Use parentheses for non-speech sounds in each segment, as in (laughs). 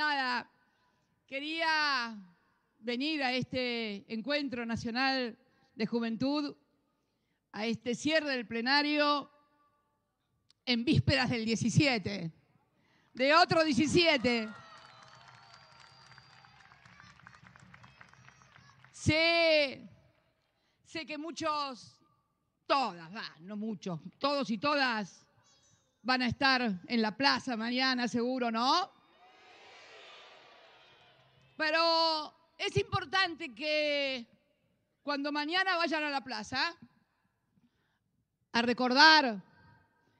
Nada, quería venir a este encuentro nacional de juventud, a este cierre del plenario en vísperas del 17, de otro 17. Sé, sé que muchos, todas, no muchos, todos y todas van a estar en la plaza mañana, seguro, ¿no? Pero es importante que cuando mañana vayan a la plaza a recordar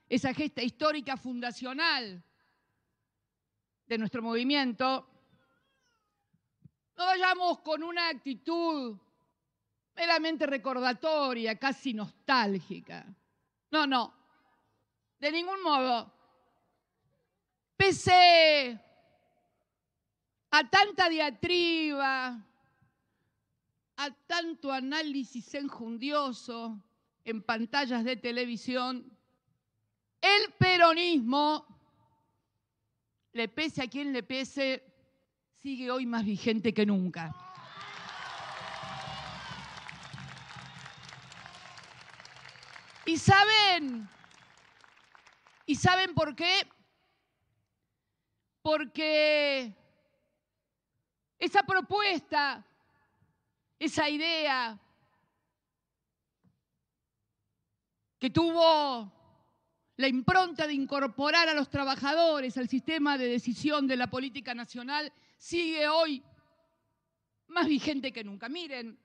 esa gesta histórica fundacional de nuestro movimiento, no vayamos con una actitud meramente recordatoria, casi nostálgica. No, no, de ningún modo. Pese a tanta diatriba, a tanto análisis enjundioso en pantallas de televisión, el peronismo, le pese a quien le pese, sigue hoy más vigente que nunca. Y saben, y saben por qué, porque esa propuesta, esa idea que tuvo la impronta de incorporar a los trabajadores al sistema de decisión de la política nacional sigue hoy más vigente que nunca. Miren,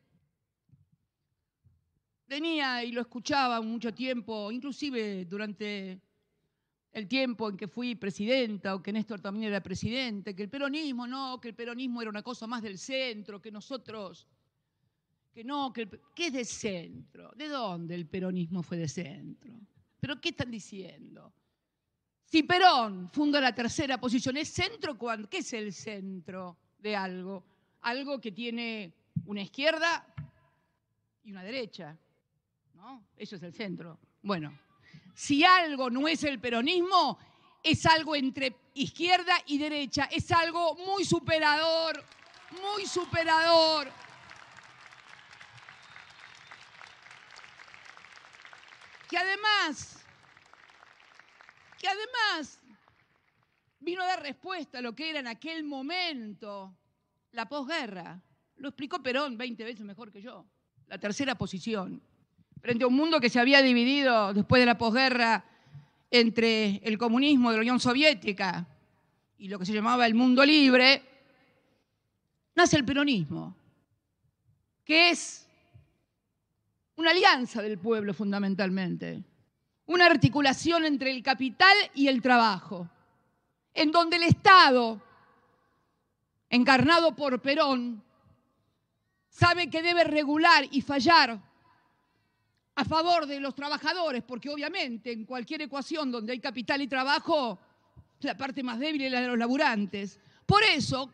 venía y lo escuchaba mucho tiempo, inclusive durante el tiempo en que fui presidenta o que Néstor también era presidente, que el peronismo no, que el peronismo era una cosa más del centro, que nosotros, que no, que el, ¿qué es de centro? ¿De dónde el peronismo fue de centro? ¿Pero qué están diciendo? Si Perón funda la tercera posición, ¿es centro cuando ¿Qué es el centro de algo? Algo que tiene una izquierda y una derecha, ¿no? Eso es el centro. Bueno, si algo no es el peronismo, es algo entre izquierda y derecha, es algo muy superador, muy superador. Que además, que además vino a dar respuesta a lo que era en aquel momento la posguerra. Lo explicó Perón 20 veces mejor que yo. La tercera posición, frente a un mundo que se había dividido después de la posguerra entre el comunismo de la Unión Soviética y lo que se llamaba el mundo libre, nace el peronismo, que es una alianza del pueblo fundamentalmente, una articulación entre el capital y el trabajo, en donde el Estado, encarnado por Perón, sabe que debe regular y fallar a favor de los trabajadores, porque obviamente en cualquier ecuación donde hay capital y trabajo, la parte más débil es la de los laburantes. Por eso,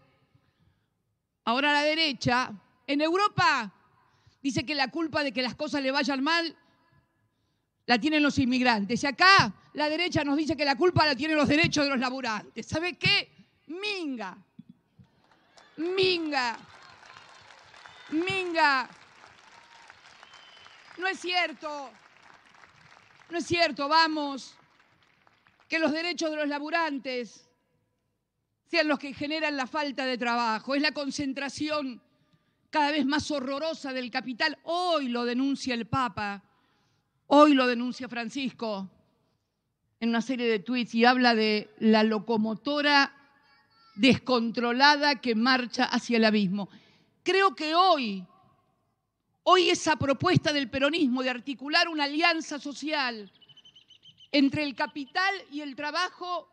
ahora la derecha, en Europa dice que la culpa de que las cosas le vayan mal la tienen los inmigrantes. Y acá la derecha nos dice que la culpa la tienen los derechos de los laburantes. ¿Sabe qué? Minga. Minga. Minga no es cierto, no es cierto, vamos, que los derechos de los laburantes sean los que generan la falta de trabajo, es la concentración cada vez más horrorosa del capital. Hoy lo denuncia el Papa, hoy lo denuncia Francisco en una serie de tweets y habla de la locomotora descontrolada que marcha hacia el abismo. Creo que hoy Hoy esa propuesta del peronismo de articular una alianza social entre el capital y el trabajo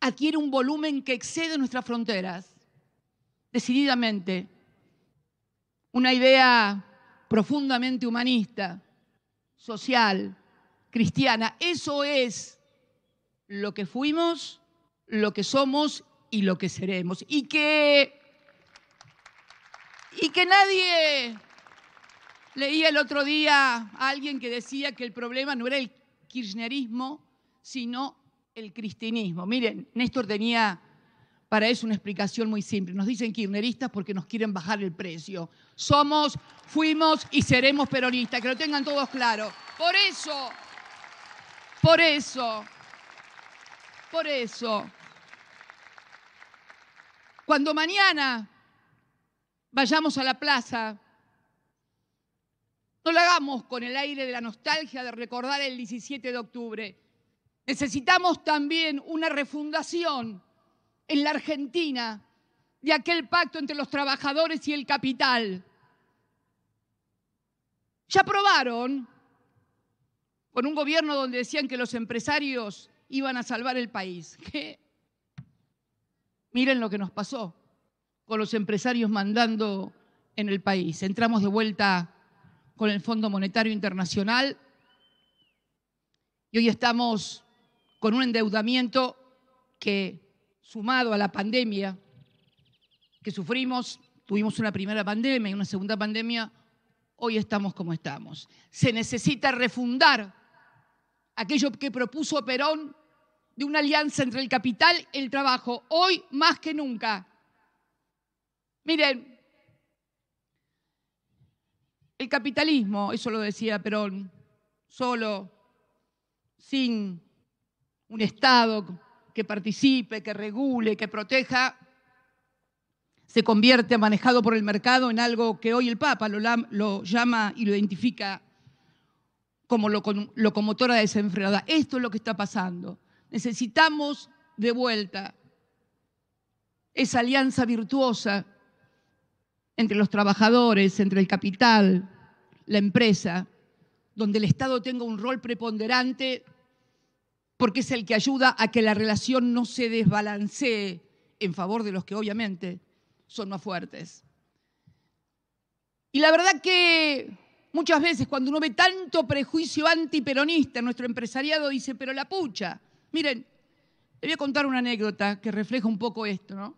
adquiere un volumen que excede nuestras fronteras, decididamente. Una idea profundamente humanista, social, cristiana. Eso es lo que fuimos, lo que somos y lo que seremos. Y que y que nadie... Leía el otro día a alguien que decía que el problema no era el kirchnerismo, sino el cristinismo. Miren, Néstor tenía para eso una explicación muy simple. Nos dicen kirchneristas porque nos quieren bajar el precio. Somos, fuimos y seremos peronistas, que lo tengan todos claro. Por eso, por eso, por eso, cuando mañana vayamos a la plaza, no lo hagamos con el aire de la nostalgia de recordar el 17 de octubre. Necesitamos también una refundación en la Argentina de aquel pacto entre los trabajadores y el capital. Ya aprobaron con un gobierno donde decían que los empresarios iban a salvar el país. Miren lo que nos pasó con los empresarios mandando en el país. Entramos de vuelta con el Fondo Monetario Internacional y hoy estamos con un endeudamiento que sumado a la pandemia que sufrimos, tuvimos una primera pandemia y una segunda pandemia, hoy estamos como estamos. Se necesita refundar aquello que propuso Perón de una alianza entre el capital y el trabajo, hoy más que nunca. Miren, el capitalismo, eso lo decía Perón, solo, sin un Estado que participe, que regule, que proteja, se convierte, manejado por el mercado, en algo que hoy el Papa lo, llama y lo identifica como locomotora desenfrenada. Esto es lo que está pasando. Necesitamos de vuelta esa alianza virtuosa entre los trabajadores, entre el capital, la empresa, donde el Estado tenga un rol preponderante porque es el que ayuda a que la relación no se desbalancee en favor de los que obviamente son más fuertes. Y la verdad que muchas veces cuando uno ve tanto prejuicio antiperonista, nuestro empresariado dice, pero la pucha, miren, le voy a contar una anécdota que refleja un poco esto, ¿no?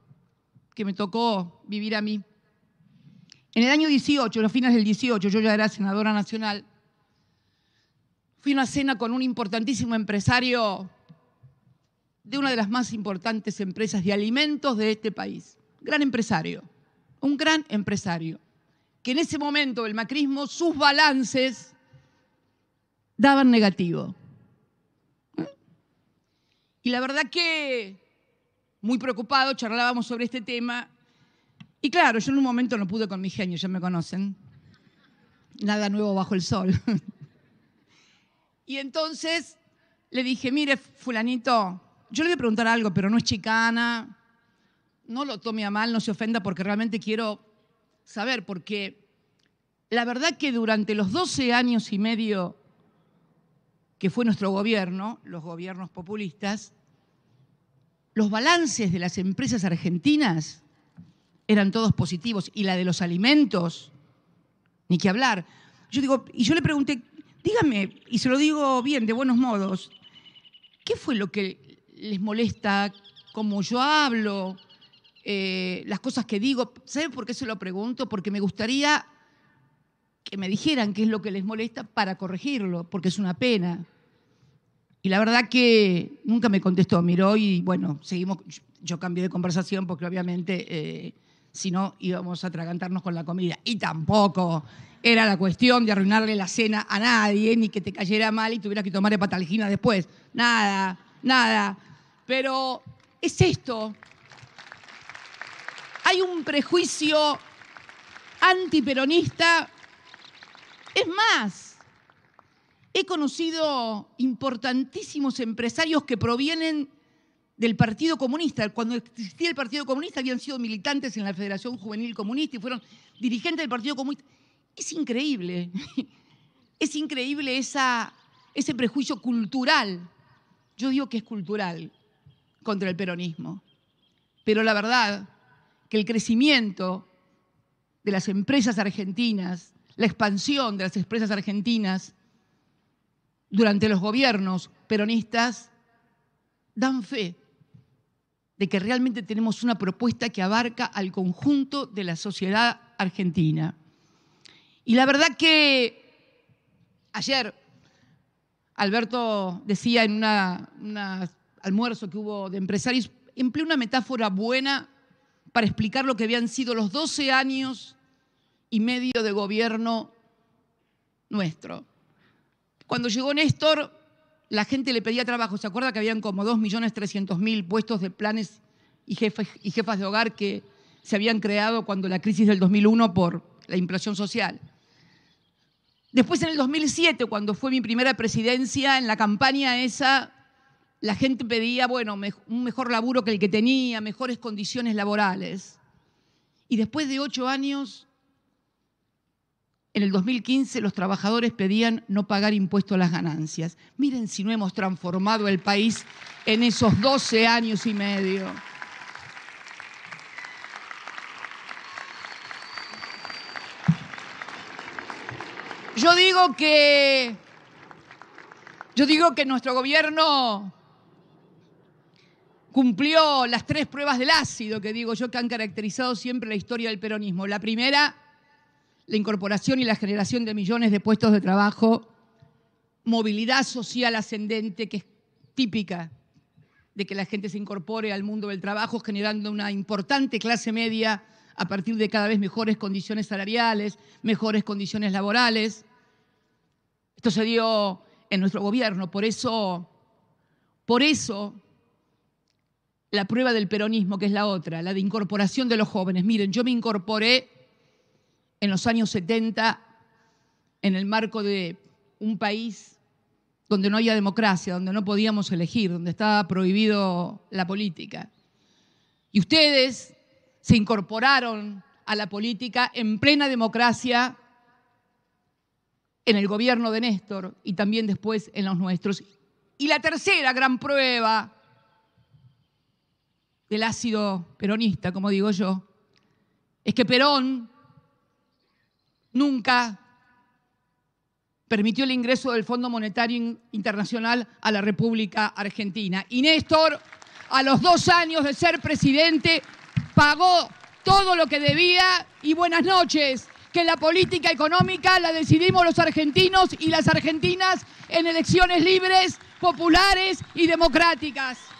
Que me tocó vivir a mí. En el año 18, los fines del 18, yo ya era senadora nacional, fui a una cena con un importantísimo empresario de una de las más importantes empresas de alimentos de este país. Gran empresario, un gran empresario, que en ese momento del macrismo sus balances daban negativo. Y la verdad que, muy preocupado, charlábamos sobre este tema y claro, yo en un momento no pude con mi genio, ya me conocen. Nada nuevo bajo el sol. (laughs) y entonces le dije, mire, fulanito, yo le voy a preguntar algo, pero no es chicana, no lo tome a mal, no se ofenda, porque realmente quiero saber, porque la verdad que durante los 12 años y medio que fue nuestro gobierno, los gobiernos populistas, los balances de las empresas argentinas eran todos positivos y la de los alimentos, ni qué hablar. Yo digo, y yo le pregunté, dígame, y se lo digo bien, de buenos modos, ¿qué fue lo que les molesta? ¿Cómo yo hablo? Eh, las cosas que digo. ¿Saben por qué se lo pregunto? Porque me gustaría que me dijeran qué es lo que les molesta para corregirlo, porque es una pena. Y la verdad que nunca me contestó, miró y bueno, seguimos, yo cambié de conversación porque obviamente eh, si no íbamos a atragantarnos con la comida. Y tampoco era la cuestión de arruinarle la cena a nadie, ni que te cayera mal y tuvieras que tomar hepatalgina después. Nada, nada. Pero es esto. Hay un prejuicio antiperonista. Es más, he conocido importantísimos empresarios que provienen del Partido Comunista. Cuando existía el Partido Comunista habían sido militantes en la Federación Juvenil Comunista y fueron dirigentes del Partido Comunista. Es increíble, (laughs) es increíble esa, ese prejuicio cultural. Yo digo que es cultural contra el peronismo. Pero la verdad que el crecimiento de las empresas argentinas, la expansión de las empresas argentinas durante los gobiernos peronistas, dan fe de que realmente tenemos una propuesta que abarca al conjunto de la sociedad argentina. Y la verdad que ayer Alberto decía en un almuerzo que hubo de empresarios, empleó una metáfora buena para explicar lo que habían sido los 12 años y medio de gobierno nuestro. Cuando llegó Néstor, la gente le pedía trabajo. ¿Se acuerda que habían como 2.300.000 puestos de planes y, jefes, y jefas de hogar que se habían creado cuando la crisis del 2001 por la inflación social? Después en el 2007, cuando fue mi primera presidencia, en la campaña esa, la gente pedía, bueno, un mejor laburo que el que tenía, mejores condiciones laborales. Y después de ocho años, en el 2015 los trabajadores pedían no pagar impuesto a las ganancias. Miren si no hemos transformado el país en esos 12 años y medio. Yo digo que yo digo que nuestro gobierno cumplió las tres pruebas del ácido que digo yo que han caracterizado siempre la historia del peronismo. La primera la incorporación y la generación de millones de puestos de trabajo, movilidad social ascendente que es típica de que la gente se incorpore al mundo del trabajo, generando una importante clase media a partir de cada vez mejores condiciones salariales, mejores condiciones laborales. Esto se dio en nuestro gobierno, por eso, por eso la prueba del peronismo, que es la otra, la de incorporación de los jóvenes. Miren, yo me incorporé en los años 70 en el marco de un país donde no había democracia, donde no podíamos elegir, donde estaba prohibido la política. Y ustedes se incorporaron a la política en plena democracia en el gobierno de Néstor y también después en los nuestros. Y la tercera gran prueba del ácido peronista, como digo yo, es que Perón nunca permitió el ingreso del Fondo Monetario Internacional a la República Argentina. Y Néstor, a los dos años de ser presidente, pagó todo lo que debía y buenas noches, que la política económica la decidimos los argentinos y las argentinas en elecciones libres, populares y democráticas.